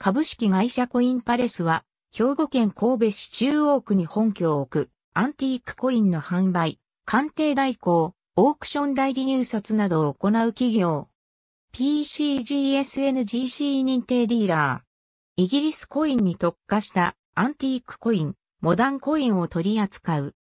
株式会社コインパレスは、兵庫県神戸市中央区に本拠を置く、アンティークコインの販売、鑑定代行、オークション代理入札などを行う企業。PCGSNGC 認定ディーラー。イギリスコインに特化したアンティークコイン、モダンコインを取り扱う。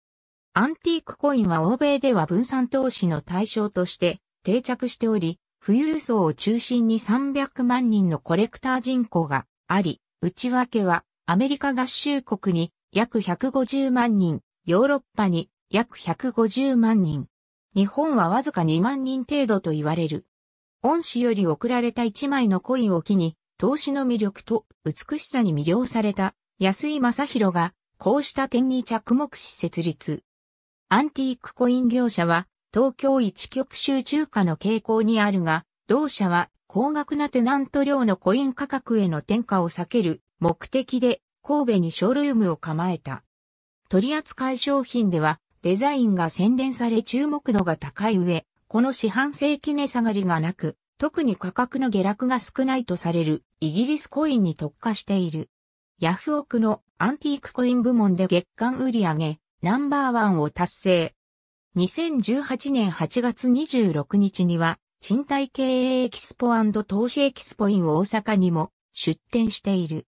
アンティークコインは欧米では分散投資の対象として定着しており、富裕層を中心に300万人のコレクター人口があり、内訳はアメリカ合衆国に約150万人、ヨーロッパに約150万人。日本はわずか2万人程度と言われる。恩師より贈られた1枚のコインを機に、投資の魅力と美しさに魅了された安井正宏が、こうした点に着目し設立。アンティークコイン業者は、東京一極集中化の傾向にあるが、同社は高額なテナント料のコイン価格への転嫁を避ける目的で神戸にショールームを構えた。取扱商品ではデザインが洗練され注目度が高い上、この四半世紀値下がりがなく、特に価格の下落が少ないとされるイギリスコインに特化している。ヤフオクのアンティークコイン部門で月間売上ナンバーワンを達成。2018年8月26日には賃貸経営エキスポ投資エキスポイン大阪にも出展している。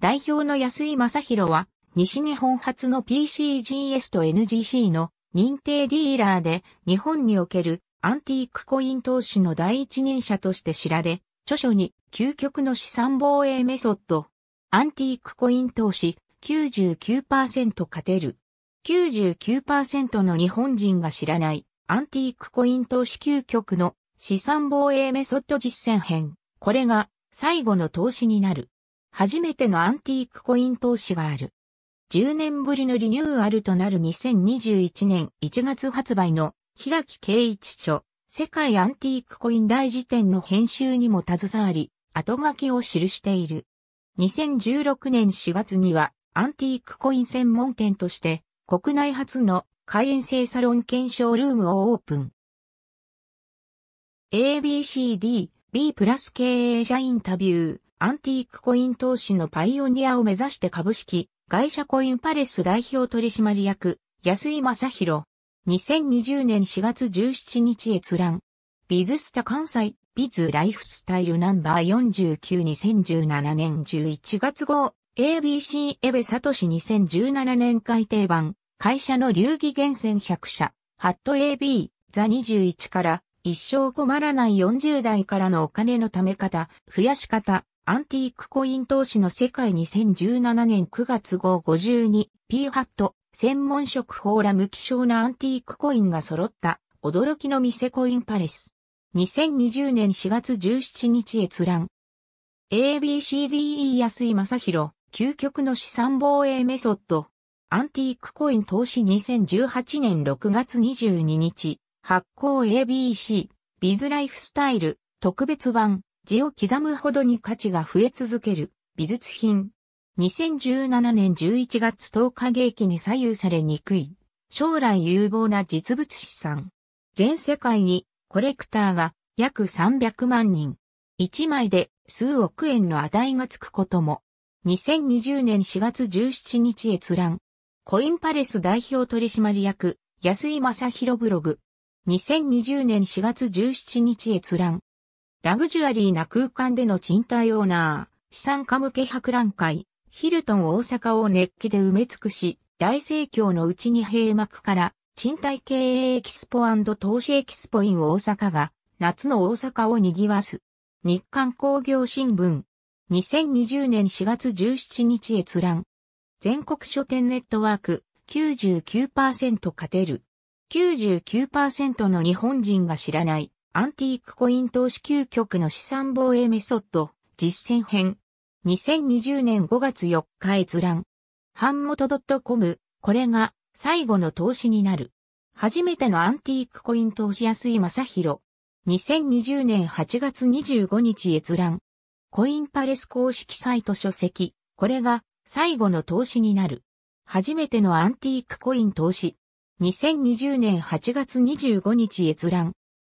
代表の安井正宏は、西日本初の PCGS と NGC の認定ディーラーで、日本におけるアンティークコイン投資の第一人者として知られ、著書に究極の資産防衛メソッド、アンティークコイン投資99%勝てる。99%の日本人が知らないアンティークコイン投資究極の資産防衛メソッド実践編。これが最後の投資になる。初めてのアンティークコイン投資がある。10年ぶりのリニューアルとなる2021年1月発売の平木圭一著世界アンティークコイン大辞典の編集にも携わり、後書きを記している。2016年4月にはアンティークコイン専門店として国内初の会員制サロン検証ルームをオープン。ABCD、B プラス経営者インタビュー、アンティークコイン投資のパイオニアを目指して株式、会社コインパレス代表取締役、安井正宏。2020年4月17日閲覧。ビズスタ関西、ビズライフスタイルナンバー492017年11月号、ABC エベサトシ2017年改定版、会社の流儀厳選100社、ハット AB、ザ21から、一生困らない40代からのお金の貯め方、増やし方、アンティークコイン投資の世界2017年9月号 52P ハット、専門職フォーラム希少なアンティークコインが揃った、驚きの店コインパレス。2020年4月17日閲覧。ABCDE 安井正宏、究極の資産防衛メソッド。アンティークコイン投資2018年6月22日。発行 ABC、ビズライフスタイル、特別版、字を刻むほどに価値が増え続ける、美術品。2017年11月10日劇に左右されにくい、将来有望な実物資産。全世界にコレクターが約300万人。1枚で数億円の値がつくことも。2020年4月17日閲覧。コインパレス代表取締役、安井正宏ブログ。2020年4月17日閲覧。ラグジュアリーな空間での賃貸オーナー、資産家向け博覧会、ヒルトン大阪を熱気で埋め尽くし、大盛況のうちに閉幕から、賃貸経営エキスポ投資エキスポイン大阪が、夏の大阪を賑わす。日刊工業新聞。2020年4月17日閲覧。全国書店ネットワーク99%勝てる。99%の日本人が知らないアンティークコイン投資究極の資産防衛メソッド実践編2020年5月4日閲覧ハンモト。.com これが最後の投資になる初めてのアンティークコイン投資安井正宏2020年8月25日閲覧コインパレス公式サイト書籍これが最後の投資になる初めてのアンティークコイン投資2020年8月25日閲覧。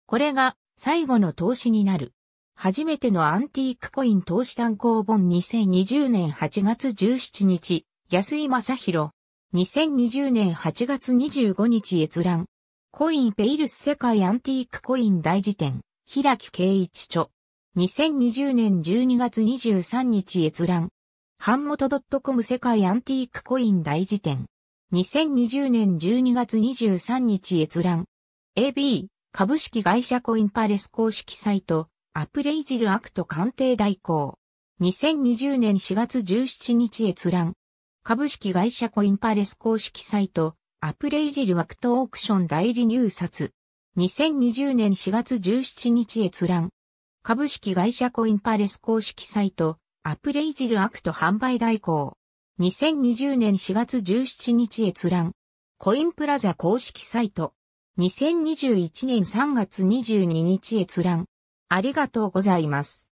これが最後の投資になる。初めてのアンティークコイン投資単行本2020年8月17日、安井正宏。2020年8月25日閲覧。コインペイルス世界アンティークコイン大辞典、平木圭一著。2020年12月23日閲覧。版元 .com 世界アンティークコイン大辞典。2020年12月23日閲覧。AB、株式会社コインパレス公式サイト、アプレイジルアクト鑑定代行。2020年4月17日閲覧。株式会社コインパレス公式サイト、アプレイジルアクトオークション代理入札。2020年4月17日閲覧。株式会社コインパレス公式サイト、アプレイジルアクト販売代行。2020年4月17日閲覧。コインプラザ公式サイト。2021年3月22日閲覧。ありがとうございます。